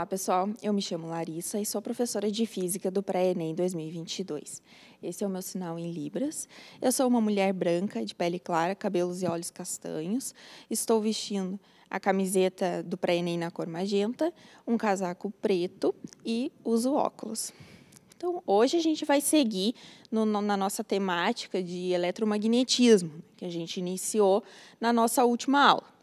Olá, pessoal. Eu me chamo Larissa e sou professora de Física do Pré-ENEM 2022. Esse é o meu sinal em libras. Eu sou uma mulher branca, de pele clara, cabelos e olhos castanhos. Estou vestindo a camiseta do Pré-ENEM na cor magenta, um casaco preto e uso óculos. Então, hoje a gente vai seguir no, na nossa temática de eletromagnetismo, né, que a gente iniciou na nossa última aula.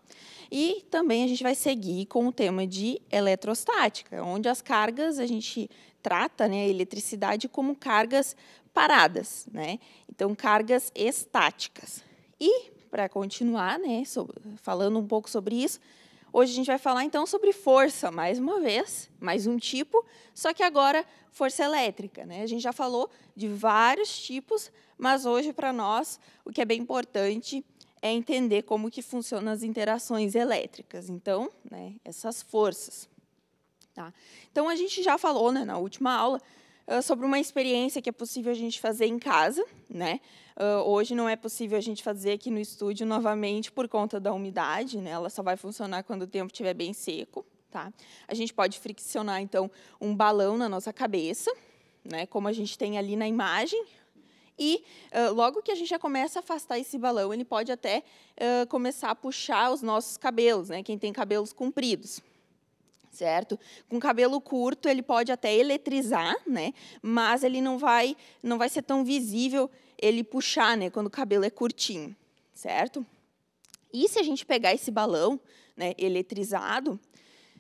E também a gente vai seguir com o tema de eletrostática, onde as cargas a gente trata né, a eletricidade como cargas paradas, né? Então, cargas estáticas. E, para continuar, né, sobre, falando um pouco sobre isso, hoje a gente vai falar então sobre força, mais uma vez, mais um tipo, só que agora força elétrica. Né? A gente já falou de vários tipos, mas hoje, para nós, o que é bem importante é entender como que funcionam as interações elétricas, então, né, essas forças. Tá? Então, a gente já falou né, na última aula ah, sobre uma experiência que é possível a gente fazer em casa. Né? Ah, hoje não é possível a gente fazer aqui no estúdio novamente por conta da umidade, né? ela só vai funcionar quando o tempo estiver bem seco. Tá? A gente pode friccionar, então, um balão na nossa cabeça, né, como a gente tem ali na imagem, e uh, logo que a gente já começa a afastar esse balão, ele pode até uh, começar a puxar os nossos cabelos, né? Quem tem cabelos compridos certo? Com cabelo curto ele pode até eletrizar, né? Mas ele não vai não vai ser tão visível ele puxar, né? Quando o cabelo é curtinho, certo? E se a gente pegar esse balão, né? Eletrizado,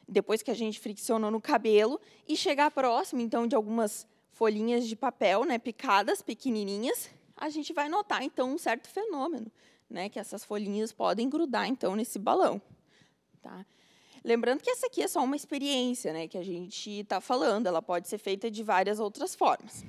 depois que a gente friccionou no cabelo e chegar próximo então de algumas folhinhas de papel, né, picadas, pequenininhas, a gente vai notar então um certo fenômeno, né, que essas folhinhas podem grudar então nesse balão, tá? Lembrando que essa aqui é só uma experiência, né, que a gente está falando, ela pode ser feita de várias outras formas.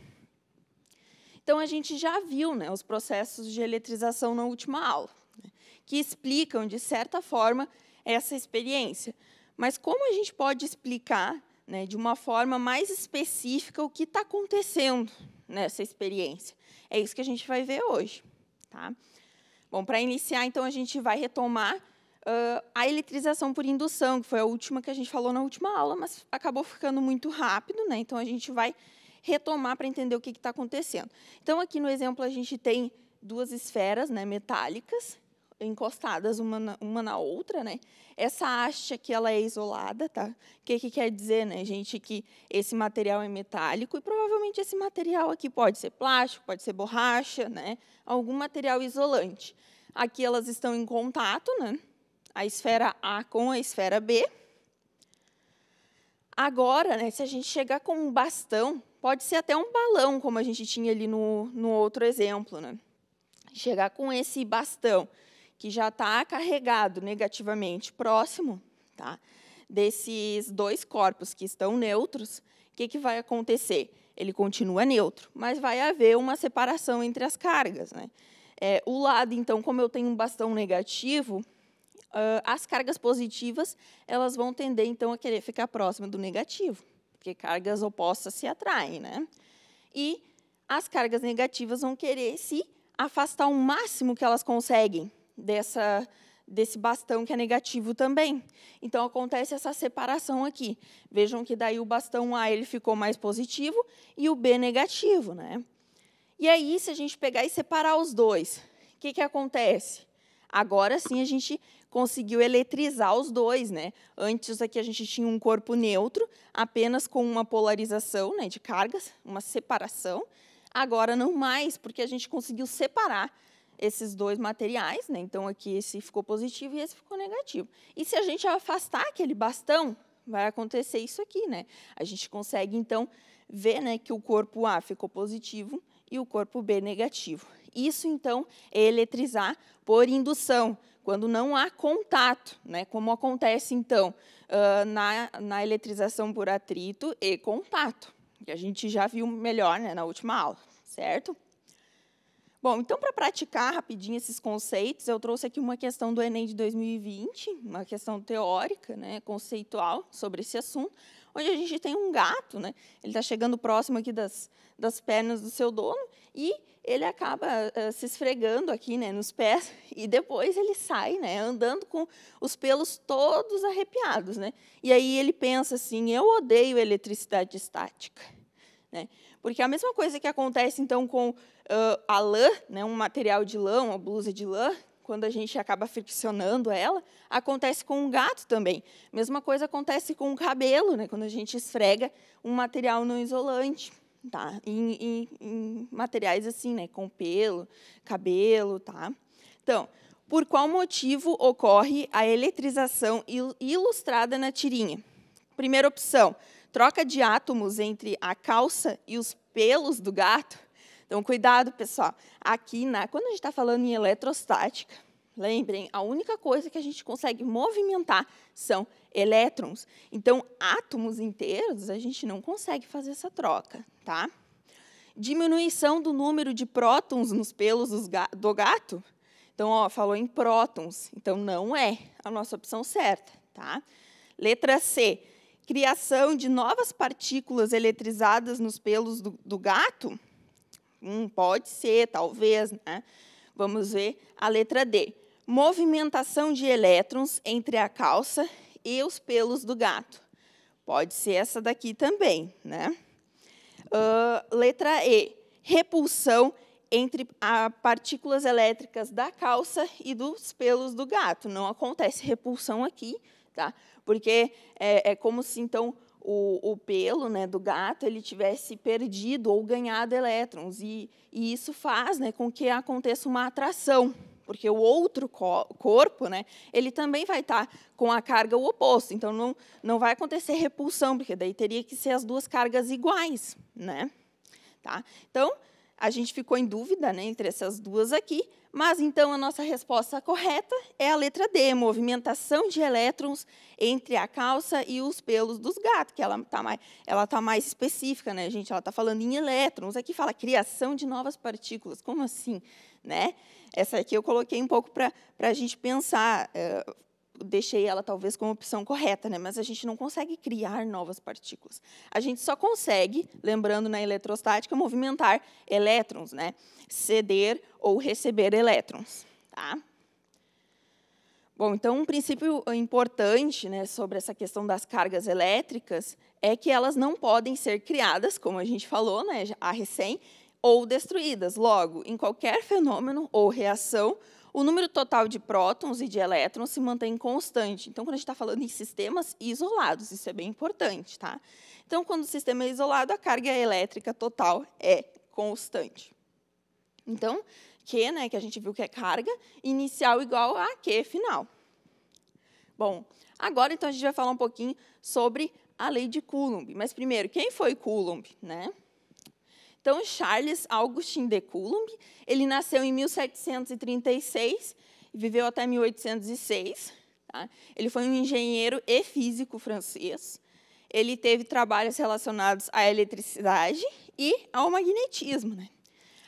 Então a gente já viu, né, os processos de eletrização na última aula, né, que explicam de certa forma essa experiência. Mas como a gente pode explicar né, de uma forma mais específica o que está acontecendo nessa experiência. É isso que a gente vai ver hoje. Tá? Bom, para iniciar, então, a gente vai retomar uh, a eletrização por indução, que foi a última que a gente falou na última aula, mas acabou ficando muito rápido, né? então a gente vai retomar para entender o que está acontecendo. Então, aqui no exemplo, a gente tem duas esferas né, metálicas, encostadas uma na, uma na outra, né? Essa haste aqui, ela é isolada, tá? O que, que quer dizer, né, gente, que esse material é metálico e provavelmente esse material aqui pode ser plástico, pode ser borracha, né? Algum material isolante. Aqui elas estão em contato, né? A esfera A com a esfera B. Agora, né, se a gente chegar com um bastão, pode ser até um balão, como a gente tinha ali no, no outro exemplo, né? Chegar com esse bastão que já está carregado negativamente próximo tá, desses dois corpos que estão neutros, o que, que vai acontecer? Ele continua neutro, mas vai haver uma separação entre as cargas. Né? É, o lado, então, como eu tenho um bastão negativo, uh, as cargas positivas elas vão tender, então, a querer ficar próxima do negativo, porque cargas opostas se atraem. Né? E as cargas negativas vão querer se afastar o máximo que elas conseguem dessa, desse bastão que é negativo também. Então acontece essa separação aqui. Vejam que daí o bastão A ele ficou mais positivo e o B negativo, né? E aí se a gente pegar e separar os dois, o que que acontece? Agora sim a gente conseguiu eletrizar os dois, né? Antes aqui a gente tinha um corpo neutro, apenas com uma polarização, né, de cargas, uma separação. Agora não mais, porque a gente conseguiu separar esses dois materiais, né? Então aqui esse ficou positivo e esse ficou negativo. E se a gente afastar aquele bastão, vai acontecer isso aqui, né? A gente consegue então ver, né, que o corpo A ficou positivo e o corpo B negativo. Isso então é eletrizar por indução, quando não há contato, né? Como acontece então na, na eletrização por atrito e contato, que a gente já viu melhor, né, na última aula, certo? Bom, então, para praticar rapidinho esses conceitos, eu trouxe aqui uma questão do Enem de 2020, uma questão teórica, né, conceitual, sobre esse assunto, onde a gente tem um gato, né, ele está chegando próximo aqui das, das pernas do seu dono, e ele acaba uh, se esfregando aqui né, nos pés, e depois ele sai, né, andando com os pelos todos arrepiados. Né? E aí ele pensa assim, eu odeio eletricidade estática. Né? Porque é a mesma coisa que acontece, então, com uh, a lã, né, um material de lã, uma blusa de lã, quando a gente acaba friccionando ela, acontece com um gato também. Mesma coisa acontece com o cabelo, né, quando a gente esfrega um material não isolante. Tá, em, em, em materiais assim, né, com pelo, cabelo, tá? Então, por qual motivo ocorre a eletrização ilustrada na tirinha? Primeira opção, troca de átomos entre a calça e os pelos do gato. Então, cuidado, pessoal. Aqui, na, quando a gente está falando em eletrostática, lembrem, a única coisa que a gente consegue movimentar são elétrons. Então, átomos inteiros, a gente não consegue fazer essa troca, tá? Diminuição do número de prótons nos pelos do gato. Então, ó, falou em prótons. Então, não é a nossa opção certa, tá? Letra C criação de novas partículas eletrizadas nos pelos do, do gato? Hum, pode ser, talvez. Né? Vamos ver a letra D. Movimentação de elétrons entre a calça e os pelos do gato. Pode ser essa daqui também. Né? Uh, letra E. Repulsão entre a partículas elétricas da calça e dos pelos do gato. Não acontece repulsão aqui, tá? Porque é, é como se, então, o, o, pelo né, do gato ele tivesse perdido ou ganhado elétrons. E, e isso faz né, com que aconteça uma atração, porque o outro co corpo né, ele também vai estar tá com a carga oposta. Então, não, não vai acontecer repulsão, porque daí teria que ser as duas cargas iguais. Né? Tá? Então, a gente ficou em dúvida né, entre essas duas aqui, mas então a nossa resposta correta é a letra D, movimentação de elétrons entre a calça e os pelos dos gatos, que ela está mais, tá mais específica, né, gente? Ela está falando em elétrons. Aqui é fala criação de novas partículas. Como assim? Né? Essa aqui eu coloquei um pouco para a gente pensar. Eh, deixei ela talvez como opção correta, né? mas a gente não consegue criar novas partículas. A gente só consegue, lembrando na eletrostática, movimentar elétrons, né? ceder ou receber elétrons. Tá? Bom, então um princípio importante né, sobre essa questão das cargas elétricas é que elas não podem ser criadas, como a gente falou, né, a recém, ou destruídas. Logo, em qualquer fenômeno ou reação, o número total de prótons e de elétrons se mantém constante. Então, quando a gente está falando em sistemas isolados, isso é bem importante. Tá? Então, quando o sistema é isolado, a carga elétrica total é constante. Então, Q, né, que a gente viu que é carga, inicial igual a Q final. Bom, agora então a gente vai falar um pouquinho sobre a lei de Coulomb. Mas primeiro, quem foi Coulomb? Né? Então, Charles Augustin de Coulomb, ele nasceu em 1736 e viveu até 1806. Tá? Ele foi um engenheiro e físico francês. Ele teve trabalhos relacionados à eletricidade e ao magnetismo. Né?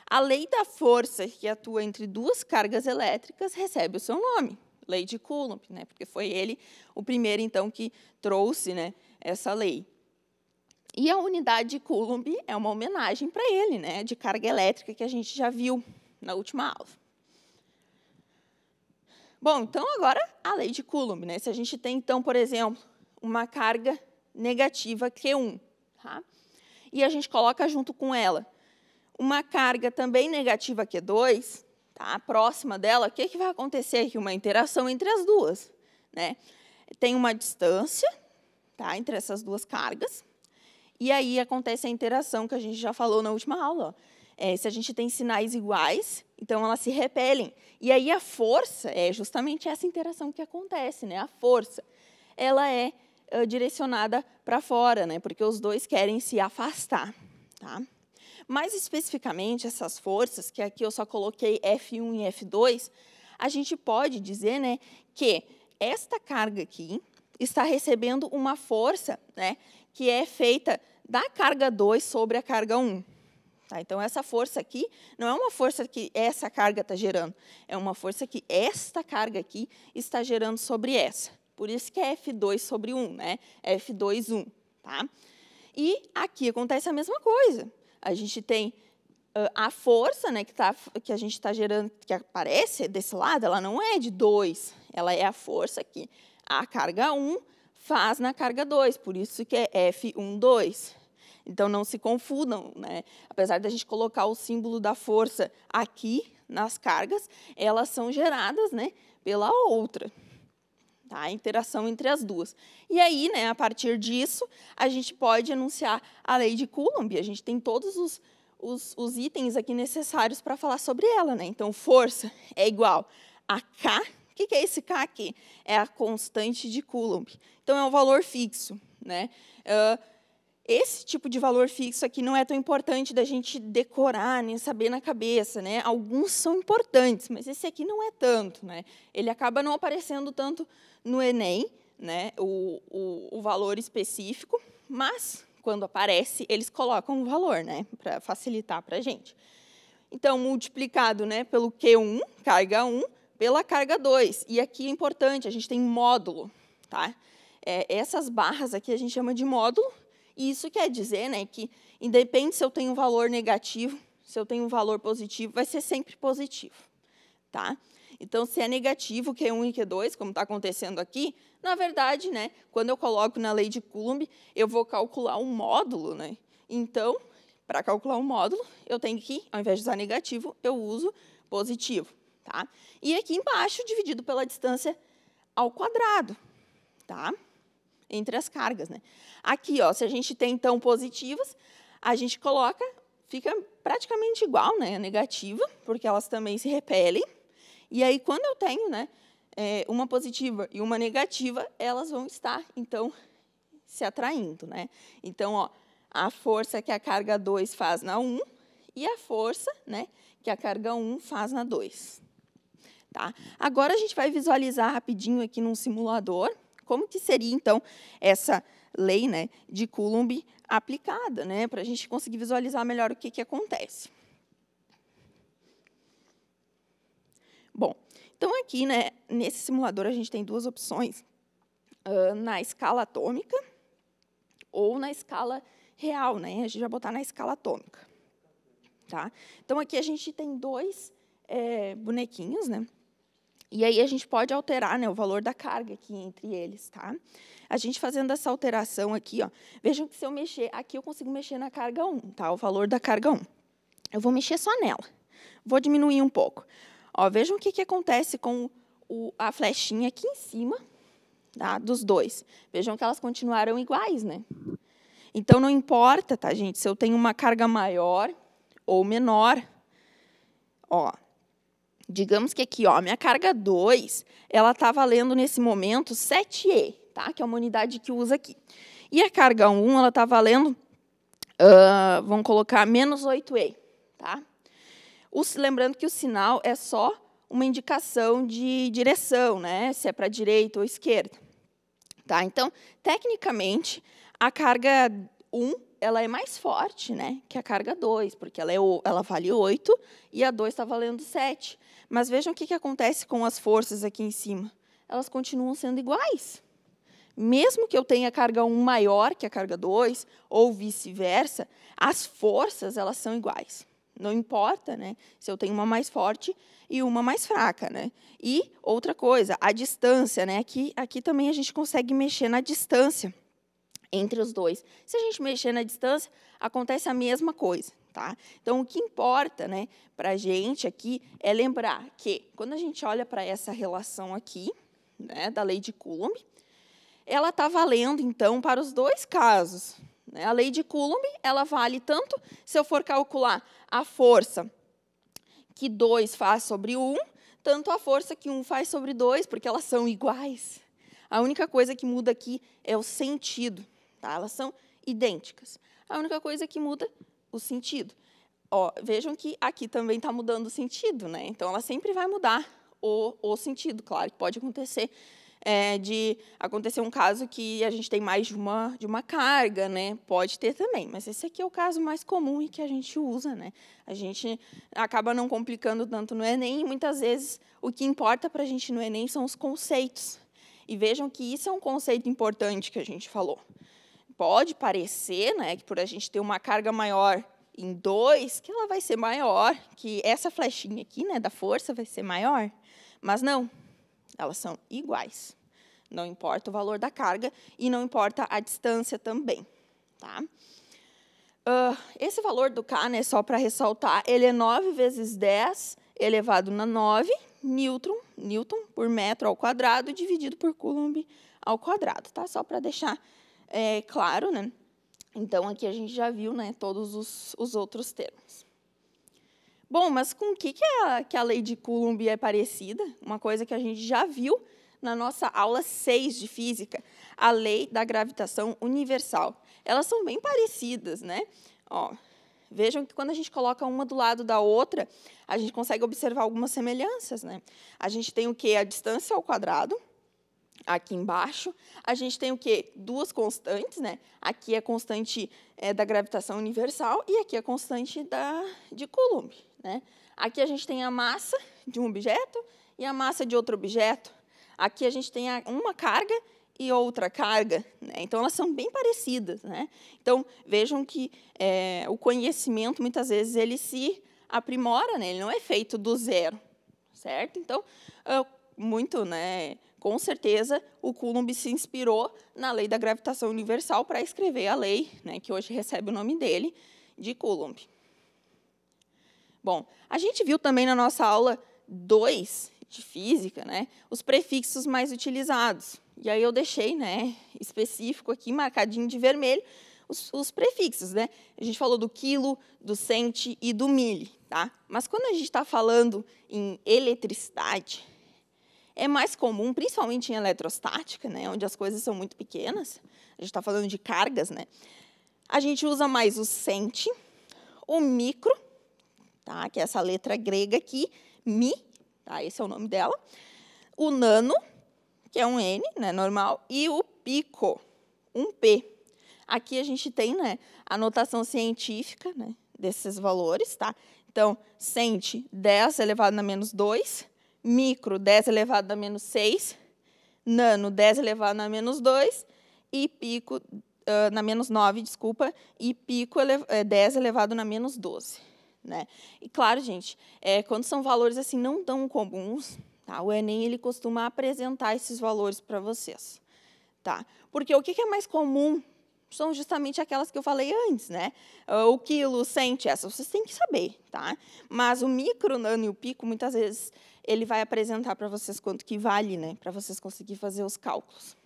A lei da força que atua entre duas cargas elétricas recebe o seu nome, lei de Coulomb, né? porque foi ele o primeiro então que trouxe né, essa lei. E a unidade de Coulomb é uma homenagem para ele, né, de carga elétrica que a gente já viu na última aula. Bom, então agora a lei de Coulomb, né? Se a gente tem então, por exemplo, uma carga negativa Q1, tá? E a gente coloca junto com ela uma carga também negativa Q2, tá? Próxima dela, o que, que vai acontecer aqui? Uma interação entre as duas, né? Tem uma distância, tá? Entre essas duas cargas. E aí acontece a interação que a gente já falou na última aula. É, se a gente tem sinais iguais, então elas se repelem. E aí a força é justamente essa interação que acontece, né? A força, ela é uh, direcionada para fora, né? Porque os dois querem se afastar, tá? Mais especificamente essas forças, que aqui eu só coloquei F1 e F2, a gente pode dizer, né, que esta carga aqui está recebendo uma força, né, que é feita da carga 2 sobre a carga 1. Um. Tá, então, essa força aqui não é uma força que essa carga está gerando, é uma força que esta carga aqui está gerando sobre essa. Por isso que é F2 sobre 1, né? F2, 1. Tá? E aqui acontece a mesma coisa. A gente tem uh, a força né, que, tá, que a gente está gerando, que aparece desse lado, ela não é de 2, ela é a força que A carga 1 faz na carga 2, por isso que é F12. Então não se confundam, né? Apesar da gente colocar o símbolo da força aqui nas cargas, elas são geradas, né, pela outra. Tá? A interação entre as duas. E aí, né, a partir disso, a gente pode enunciar a lei de Coulomb. A gente tem todos os, os, os itens aqui necessários para falar sobre ela. Né? Então, força é igual a K o que é esse K aqui? É a constante de Coulomb. Então, é um valor fixo. Né? Ah, esse tipo de valor fixo aqui não é tão importante da gente decorar, nem saber na cabeça. Né? Alguns são importantes, mas esse aqui não é tanto. Né? Ele acaba não aparecendo tanto no Enem, né? o, o, o valor específico, mas quando aparece, eles colocam um valor né? para facilitar para a gente. Então, multiplicado né, pelo Q1, carga 1, pela carga 2. E aqui é importante, a gente tem módulo. Tá? É, essas barras aqui a gente chama de módulo, e isso quer dizer né, que, independe se eu tenho um valor negativo, se eu tenho um valor positivo, vai ser sempre positivo. Tá? Então, se é negativo Q1 é e Q2, é como está acontecendo aqui, na verdade, né, quando eu coloco na lei de Coulomb, eu vou calcular um módulo. Né? Então, para calcular um módulo, eu tenho que, ao invés de usar negativo, eu uso positivo. Tá? E aqui embaixo, dividido pela distância ao quadrado. Tá? Entre as cargas. Né? Aqui, ó, se a gente tem, então, positivas, a gente coloca, fica praticamente igual, né? negativa, porque elas também se repelem. E aí, quando eu tenho né, é, uma positiva e uma negativa, elas vão estar, então, se atraindo. Né? Então, ó, a força que a carga 2 faz na 1 um, e a força né, que a carga 1 um faz na 2. Tá? Agora a gente vai visualizar rapidinho aqui num simulador como que seria, então, essa lei né, de Coulomb aplicada, né, para a gente conseguir visualizar melhor o que, que acontece. Bom, então aqui, né, nesse simulador, a gente tem duas opções, uh, na escala atômica ou na escala real, né? A gente vai botar na escala atômica. Tá? Então, aqui a gente tem dois é, bonequinhos, né? E aí a gente pode alterar né, o valor da carga aqui entre eles, tá? A gente fazendo essa alteração aqui, ó, vejam que se eu mexer aqui, eu consigo mexer na carga 1, tá? O valor da carga 1. Eu vou mexer só nela. Vou diminuir um pouco. Ó, vejam o que, que acontece com o, a flechinha aqui em cima tá? dos dois. Vejam que elas continuaram iguais, né? Então, não importa, tá, gente, se eu tenho uma carga maior ou menor. Ó, digamos que aqui, ó, minha carga 2, ela está valendo nesse momento 7E, tá? que é uma unidade que usa aqui. E a carga 1, um, ela está valendo, uh, vamos colocar, menos 8E. Tá? O, lembrando que o sinal é só uma indicação de direção, né? se é para a direita ou esquerda. Tá? Então, tecnicamente, a carga 1 um, ela é mais forte né, que a carga 2, porque ela, é, ela vale 8 e a 2 está valendo 7. Mas vejam o que, que acontece com as forças aqui em cima. Elas continuam sendo iguais. Mesmo que eu tenha carga 1 maior que a carga 2, ou vice-versa, as forças elas são iguais. Não importa né, se eu tenho uma mais forte e uma mais fraca. Né? E outra coisa, a distância. Né, aqui, aqui também a gente consegue mexer na distância entre os dois. Se a gente mexer na distância, acontece a mesma coisa. Tá? Então, o que importa né, para a gente aqui é lembrar que, quando a gente olha para essa relação aqui, né, da lei de Coulomb, ela está valendo, então, para os dois casos. Né? A lei de Coulomb ela vale tanto se eu for calcular a força que 2 faz sobre 1, um, tanto a força que 1 um faz sobre 2, porque elas são iguais. A única coisa que muda aqui é o sentido. Tá? Elas são idênticas. A única coisa que muda o sentido. Ó, vejam que aqui também está mudando o sentido, né? Então ela sempre vai mudar o, o sentido. Claro que pode acontecer é, de acontecer um caso que a gente tem mais de uma, de uma carga, né? Pode ter também, mas esse aqui é o caso mais comum e que a gente usa, né? A gente acaba não complicando tanto no Enem, e muitas vezes o que importa para a gente no Enem são os conceitos. E vejam que isso é um conceito importante que a gente falou pode parecer, né, que por a gente ter uma carga maior em 2, que ela vai ser maior, que essa flechinha aqui, né, da força vai ser maior, mas não, elas são iguais. Não importa o valor da carga e não importa a distância também, tá? Uh, esse valor do K, né, só para ressaltar, ele é 9 vezes 10 elevado na 9 newton, newton por metro ao quadrado dividido por coulomb ao quadrado, tá? Só para deixar é, claro, né? Então, aqui a gente já viu né, todos os, os outros termos. Bom, mas com o que, que, a, que a lei de Coulomb é parecida? Uma coisa que a gente já viu na nossa aula 6 de física, a lei da gravitação universal. Elas são bem parecidas, né? Ó, Vejam que quando a gente coloca uma do lado da outra, a gente consegue observar algumas semelhanças. Né? A gente tem o quê? A distância ao quadrado, aqui embaixo. A gente tem o quê? Duas constantes, né? Aqui é a constante é, da gravitação universal e aqui é a constante da, de Coulomb, né? Aqui a gente tem a massa de um objeto e a massa de outro objeto. Aqui a gente tem uma carga e outra carga, né? então elas são bem parecidas, né? Então vejam que é, o conhecimento muitas vezes ele se aprimora, né? Ele não é feito do zero, certo? Então ah, muito, né? Com certeza, o Coulomb se inspirou na lei da gravitação universal para escrever a lei, né, que hoje recebe o nome dele, de Coulomb. Bom, a gente viu também na nossa aula 2 de física, né, os prefixos mais utilizados. E aí eu deixei, né, específico aqui marcadinho de vermelho, os, os prefixos, né? A gente falou do quilo, do cente e do mili, tá? Mas quando a gente está falando em eletricidade, é mais comum, principalmente em eletrostática, né, onde as coisas são muito pequenas, a gente está falando de cargas, né, a gente usa mais o sente, o micro, tá, que é essa letra grega aqui, mi, tá, esse é o nome dela, o nano, que é um n, né, normal, e o pico, um p. Aqui a gente tem né, a notação científica né, desses valores, tá? Então, sente 10 elevado a menos 2, micro 10 elevado a menos 6, nano 10 elevado a menos 2 e pico uh, ah, na menos 9, desculpa, e pico elev 10 é, elevado a menos 12. Né? E claro, gente, é, quando são valores assim não tão comuns, tá? o Enem ele costuma apresentar esses valores para vocês. Tá? Porque o que, que é mais comum são justamente aquelas que eu falei antes, né? Ah, o quilo, sente, essa vocês têm que saber, tá? Mas o micro, nano e o pico, muitas vezes ele vai apresentar para vocês quanto que vale, né? Para vocês conseguir fazer os cálculos,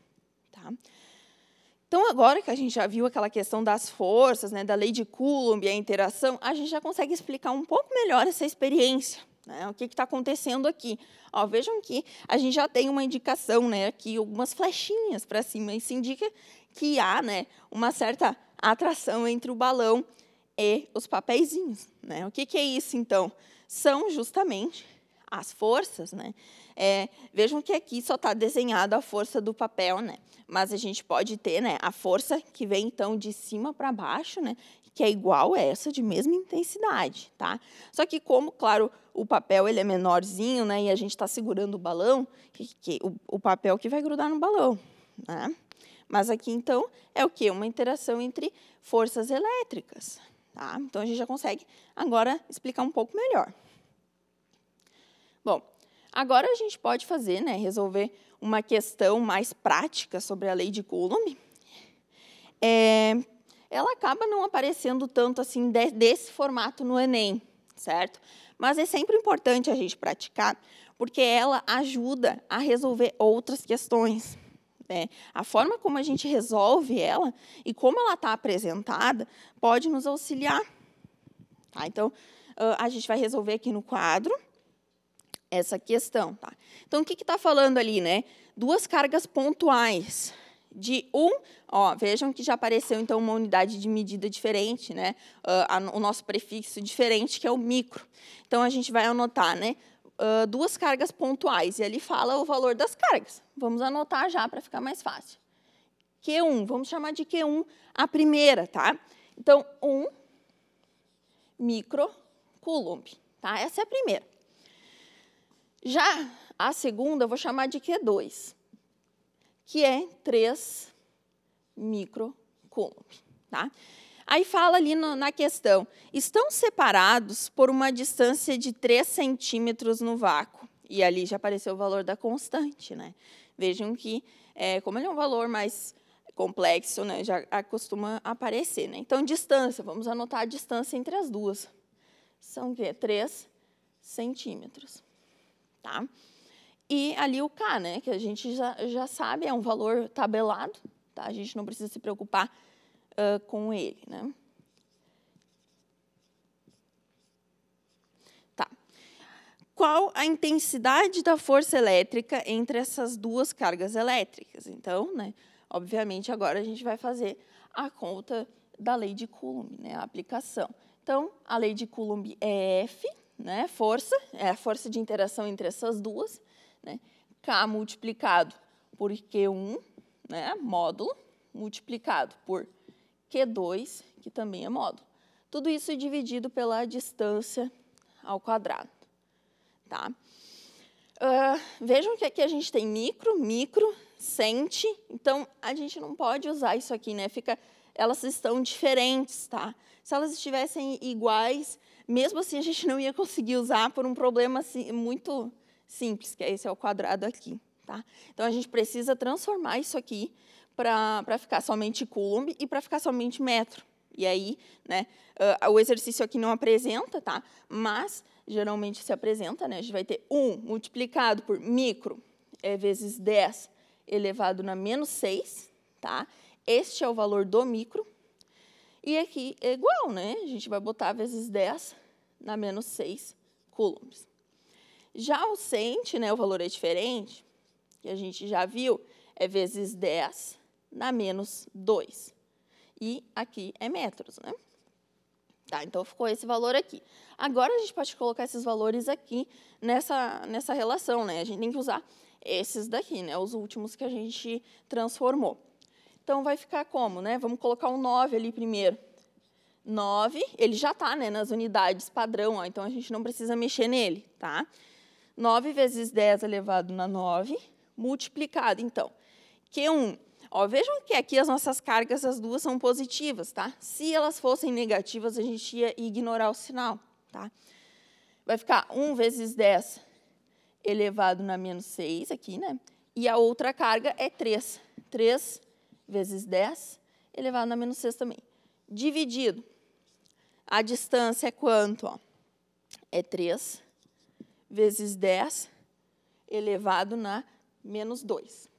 tá? Então agora que a gente já viu aquela questão das forças, né? Da lei de Coulomb, e a interação, a gente já consegue explicar um pouco melhor essa experiência. Né, o que está acontecendo aqui? Ó, vejam que a gente já tem uma indicação né, aqui, algumas flechinhas para cima. Isso indica que há né, uma certa atração entre o balão e os papeizinhos. Né? O que, que é isso, então? São justamente as forças, né? É, vejam que aqui só está desenhada a força do papel, né? Mas a gente pode ter, né, a força que vem então de cima para baixo, né? Que é igual a essa de mesma intensidade, tá? Só que como, claro, o papel ele é menorzinho, né? E a gente está segurando o balão, que, que o, o papel que vai grudar no balão, né? Mas aqui, então, é o quê? Uma interação entre forças elétricas. Tá? Então, a gente já consegue agora explicar um pouco melhor. Bom, agora a gente pode fazer, né, resolver uma questão mais prática sobre a lei de Coulomb. É, ela acaba não aparecendo tanto assim de, desse formato no Enem, certo? Mas é sempre importante a gente praticar, porque ela ajuda a resolver outras questões. Né? A forma como a gente resolve ela e como ela está apresentada pode nos auxiliar. Tá? Então, a gente vai resolver aqui no quadro essa questão. Tá? Então, o que está falando ali? Né? Duas cargas pontuais de um, ó, vejam que já apareceu então uma unidade de medida diferente, né? Uh, a, o nosso prefixo diferente que é o micro. Então a gente vai anotar, né? Ah, duas cargas pontuais, e ali fala o valor das cargas. Vamos anotar já para ficar mais fácil. Q1, vamos chamar de Q1 a primeira, tá? Então, 1 um microcoulomb, tá? Essa é a primeira. Já a segunda eu vou chamar de Q2, que é 3 microcoulomb, tá? Aí fala ali no, na questão: estão separados por uma distância de 3 centímetros no vácuo. E ali já apareceu o valor da constante. Né? Vejam que, é, como ele é um valor mais complexo, né, já costuma aparecer. Né? Então, distância, vamos anotar a distância entre as duas. São o quê? 3 centímetros. Tá? E ali o K, né, que a gente já, já sabe, é um valor tabelado, tá? a gente não precisa se preocupar uh, com ele. Né? Tá. Qual a intensidade da força elétrica entre essas duas cargas elétricas? Então, né, obviamente, agora a gente vai fazer a conta da lei de Coulomb, né, a aplicação. Então, a lei de Coulomb é F, né, força, é a força de interação entre essas duas, né, K multiplicado por Q1, né, módulo, multiplicado por Q2, que também é módulo. Tudo isso dividido pela distância ao quadrado. Tá? Uh, vejam que aqui a gente tem micro, micro, sente, então a gente não pode usar isso aqui, né? Fica, elas estão diferentes, tá? Se elas estivessem iguais, mesmo assim a gente não ia conseguir usar por um problema assim, muito simples, que é esse ao é quadrado aqui, tá? Então a gente precisa transformar isso aqui para ficar somente coulomb e para ficar somente metro. E aí, né, uh, o exercício aqui não apresenta, tá? Mas geralmente se apresenta, né? A gente vai ter 1 multiplicado por micro é vezes 10 elevado na menos 6, tá? Este é o valor do micro. E aqui é igual, né? A gente vai botar vezes 10 na menos 6 coulombs. Já o cente né, o valor é diferente, que a gente já viu, é vezes 10 dá menos 2. E aqui é metros, né? Tá, então ficou esse valor aqui. Agora a gente pode colocar esses valores aqui nessa, nessa relação, né? A gente tem que usar esses daqui, né? Os últimos que a gente transformou. Então vai ficar como, né? Vamos colocar o um 9 ali primeiro. 9, ele já está né, nas unidades padrão, ó, então a gente não precisa mexer nele, tá? 9 vezes 10 elevado na 9, multiplicado, então. Q1 Ó, vejam que aqui as nossas cargas, as duas são positivas, tá? Se elas fossem negativas, a gente ia ignorar o sinal, tá? Vai ficar 1 vezes 10 elevado na menos 6 aqui, né? E a outra carga é 3. 3 vezes 10 elevado na menos 6 também. Dividido. A distância é quanto? Ó? É 3 vezes 10 elevado na menos 2.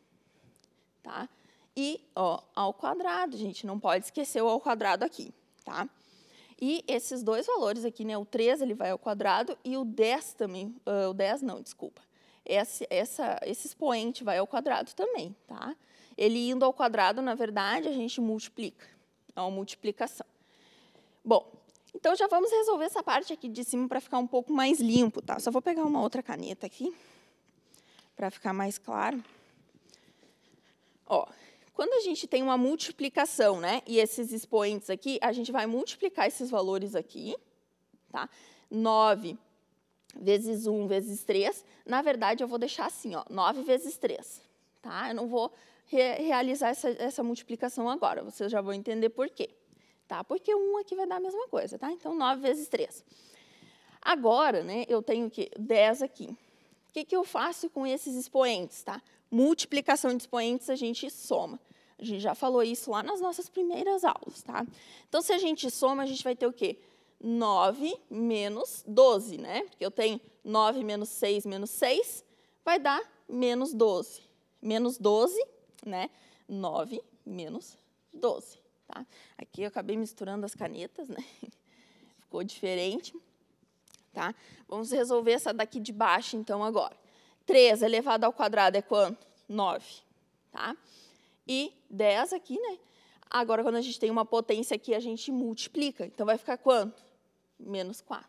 Tá? e ó, ao quadrado, gente, não pode esquecer o ao quadrado aqui, tá? E esses dois valores aqui, né, o 3 ele vai ao quadrado e o 10 também, uh, o 10 não, desculpa, esse, essa, esse expoente vai ao quadrado também, tá? Ele indo ao quadrado, na verdade, a gente multiplica, é uma multiplicação. Bom, então já vamos resolver essa parte aqui de cima para ficar um pouco mais limpo, tá? Só vou pegar uma outra caneta aqui para ficar mais claro. Ó, quando a gente tem uma multiplicação, né, e esses expoentes aqui, a gente vai multiplicar esses valores aqui, tá? 9 vezes 1 vezes 3, na verdade, eu vou deixar assim, ó, 9 vezes 3, tá? Eu não vou re realizar essa, essa multiplicação agora, vocês já vão entender por quê, tá? Porque 1 aqui vai dar a mesma coisa, tá? Então, 9 vezes 3. Agora, né, eu tenho que 10 aqui. O que, que eu faço com esses expoentes, tá? tá? multiplicação de expoentes, a gente soma. A gente já falou isso lá nas nossas primeiras aulas, tá? Então, se a gente soma, a gente vai ter o quê? 9 menos 12, né? Porque eu tenho 9 menos 6 menos 6, vai dar menos 12. Menos 12, né? 9 menos 12, tá? Aqui eu acabei misturando as canetas, né? Ficou diferente, tá? Vamos resolver essa daqui de baixo, então, agora. 3 elevado ao quadrado é quanto? 9. Tá? E 10 aqui, né? Agora, quando a gente tem uma potência aqui, a gente multiplica. Então, vai ficar quanto? Menos 4.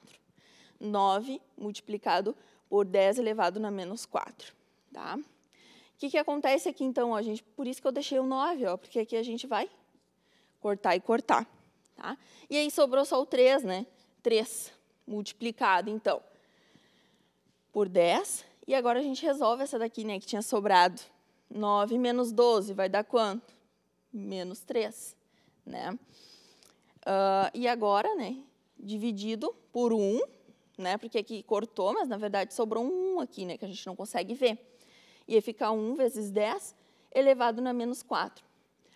9 multiplicado por 10 elevado na menos 4. Tá? O que, que acontece aqui, então? Ó, gente, por isso que eu deixei o 9, ó, porque aqui a gente vai cortar e cortar. Tá? E aí sobrou só o 3, né? 3 multiplicado, então, por 10 e agora a gente resolve essa daqui, né, que tinha sobrado. 9 menos 12 vai dar quanto? Menos 3, né? Uh, e agora, né, dividido por 1, né, porque aqui cortou, mas na verdade sobrou um 1 aqui, né, que a gente não consegue ver. E aí fica 1 vezes 10 elevado a menos 4.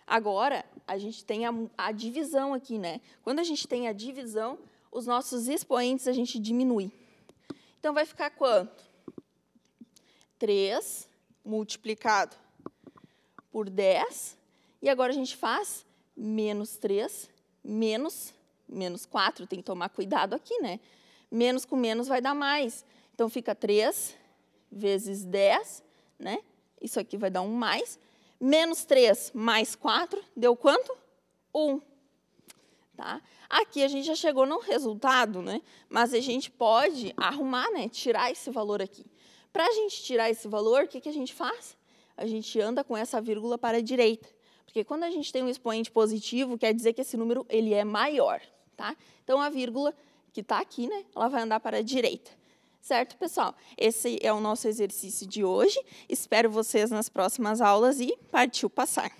Agora, a gente tem a, a divisão aqui, né? Quando a gente tem a divisão, os nossos expoentes a gente diminui. Então, vai ficar quanto? 3 multiplicado por 10. E agora a gente faz menos 3, menos, menos 4. Tem que tomar cuidado aqui, né? Menos com menos vai dar mais. Então, fica 3 vezes 10, né? Isso aqui vai dar um mais. Menos 3 mais 4 deu quanto? 1. Tá? Aqui a gente já chegou no resultado, né? Mas a gente pode arrumar, né? Tirar esse valor aqui. Para a gente tirar esse valor, o que, que a gente faz? A gente anda com essa vírgula para a direita. Porque quando a gente tem um expoente positivo, quer dizer que esse número ele é maior. Tá? Então, a vírgula que está aqui, né, ela vai andar para a direita. Certo, pessoal? Esse é o nosso exercício de hoje. Espero vocês nas próximas aulas e partiu passar!